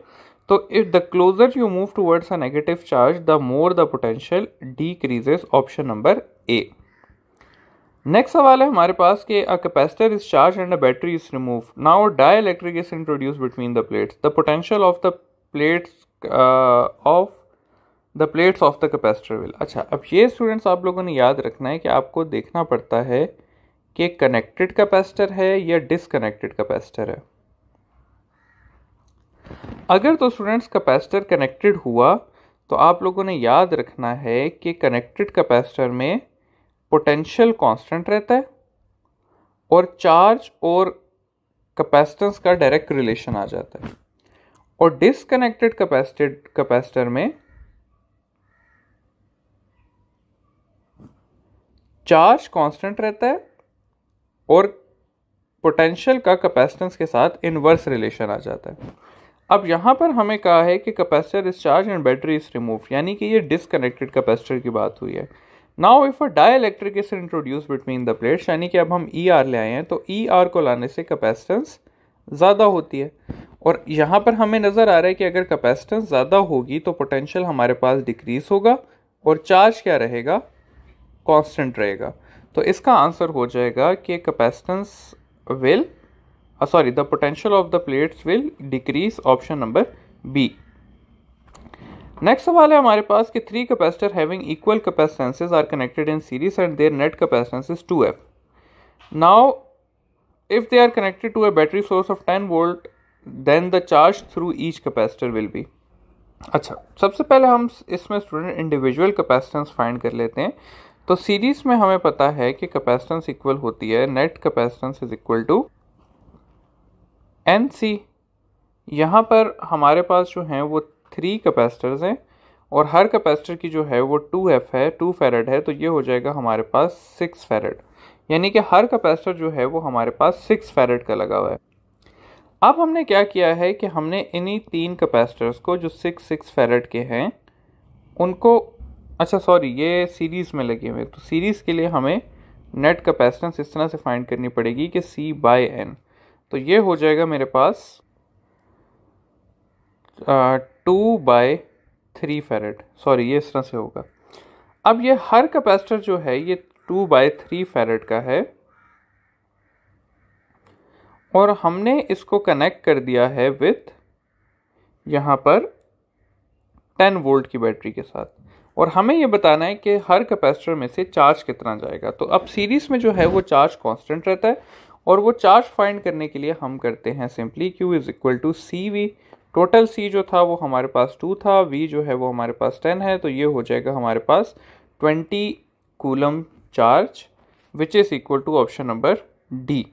तो if the closer you move towards a negative charge the more the potential decreases option number A next सवाल है हमारे पास कि a capacitor is charge and a battery is remove now dielectric is introduce between the plates the potential of the plates of the plates of the capacitor will अच्छा अब ये स्टूडेंट्स आप लोगों ने याद रखना है कि आपको देखना पड़ता है कि कनेक्टेड कैपेसिटर है या डिसकनेक्टेड कैपेसिटर है अगर तो स्टूडेंट्स कैपेसिटर कनेक्टेड हुआ तो आप लोगों ने याद रखना है कि कनेक्टेड कैपेसिटर में पोटेंशियल कांस्टेंट रहता है और चार्ज और कैपेसिटेंस का डायरेक्ट रिलेशन आ जाता है और डिसकनेक्टेड कैपेसिटेड कैपेसिटर में चार्ज कांस्टेंट रहता है और पोटेंशियल का कैपेसिटेंस के साथ इनवर्स रिलेशन आ जाता है अब यहां पर हमें कहा है कि capacitor is charge and battery is remove यानी कि ये डिसकनेक्टेड कैपेसिटर की बात हुई है now if a dielectric is introduce between the plates यानी कि अब हम ई e आर ले आए हैं तो ई e आर को लाने से कैपेसिटेंस ज़्यादा होती है और यहाँ पर हमें नज़र आ रहा है कि अगर कैपेसिटेंस ज़्यादा होगी तो पोटेंशियल हमारे पास डिक्रीज होगा और चार्ज क्या रहेगा कॉन्स्टेंट रहेगा तो इसका आंसर हो जाएगा कि capacitance will sorry the potential of the plates will decrease option number B next सवाल है हमारे पास कि three capacitor having equal capacitances are connected in series and their net capacitances 2f now if they are connected to a battery source of 10 volt then the charge through each capacitor will be अच्छा सबसे पहले हम इसमें स्टूडेंट इंडिविजुअल कैपेसिटेंस फाइंड कर लेते हैं तो सीरीज में हमें पता है कि कैपेसिटेंस इक्वल होती है net capacitance is equal to N C यहाँ पर हमारे पास जो हैं वो थ्री कैपेसिटर्स हैं और हर कैपेसिटर की जो है वो टू एफ है टू फेरेड है तो ये हो जाएगा हमारे पास सिक्स फेरेड यानी कि हर कैपेसिटर जो है वो हमारे पास सिक्स फेरेड का लगा हुआ है अब हमने क्या किया है कि हमने इन्हीं तीन कैपेसिटर्स को जो सिक्स सिक्स फेरेड के हैं उनको अच्छा सॉरी ये सीरीज़ में लगे हुए तो सीरीज़ के लिए हमें नेट कैपेसिटेंस इस तरह से फाइंड करनी पड़ेगी कि सी बाय एन तो ये हो जाएगा मेरे पास uh, two by three farad sorry ये इस तरह से होगा अब ये हर कैपेसिटर जो है ये टू बाय थ्री फेरेट का है और हमने इसको कनेक्ट कर दिया है विथ यहाँ पर टेन वोल्ट की बैटरी के साथ और हमें ये बताना है कि हर कैपेसिटर में से चार्ज कितना जाएगा तो अब सीरीज में जो है वो चार्ज कांस्टेंट रहता है और वो चार्ज फाइंड करने के लिए हम करते हैं simply Q is equal to C V total C जो था वो हमारे पास टू था वी जो है वो हमारे पास टेन है तो ये हो जाएगा हमारे पास twenty coulomb charge which is equal to option number D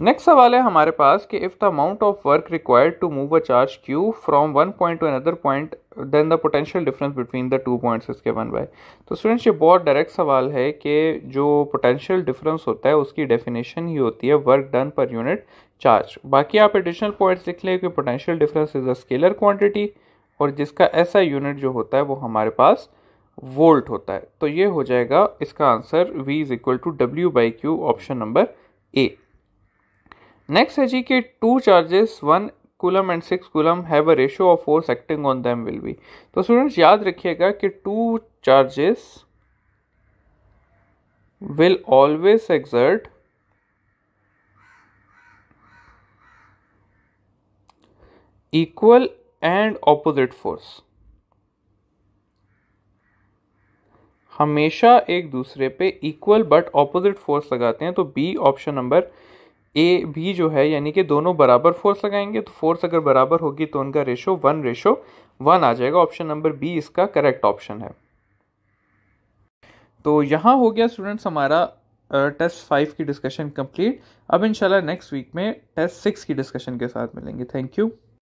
next सवाल है हमारे पास कि if the amount of work required to move a charge Q from one point to another point then the potential difference between the two points इसके वन बाय तो स्टूडेंट्स ये बहुत डायरेक्ट सवाल है कि जो पोटेंशियल डिफरेंस होता है उसकी डेफिनेशन ही होती है work done per unit charge बाकी आप एडिशनल पॉइंट्स लिख लें कि potential difference is a scalar quantity और जिसका ऐसा यूनिट जो होता है वो हमारे पास वोल्ट होता है तो ये हो जाएगा इसका आंसर V is equal to W by Q option number A next है जी के two charges one coulomb and six coulomb have a ratio of force acting on them will be तो स्टूडेंट्स याद रखिएगा कि two charges will always exert equal and opposite force हमेशा एक दूसरे पे इक्वल बट ऑपोजिट फोर्स लगाते हैं तो बी ऑप्शन नंबर ए भी जो है यानी कि दोनों बराबर फोर्स लगाएंगे तो फोर्स अगर बराबर होगी तो उनका रेशो वन रेशो वन आ जाएगा ऑप्शन नंबर बी इसका करेक्ट ऑप्शन है तो यहाँ हो गया स्टूडेंट्स हमारा टेस्ट फाइव की डिस्कशन कंप्लीट अब इंशाल्लाह नेक्स्ट वीक में टेस्ट सिक्स की डिस्कशन के साथ मिलेंगे थैंक यू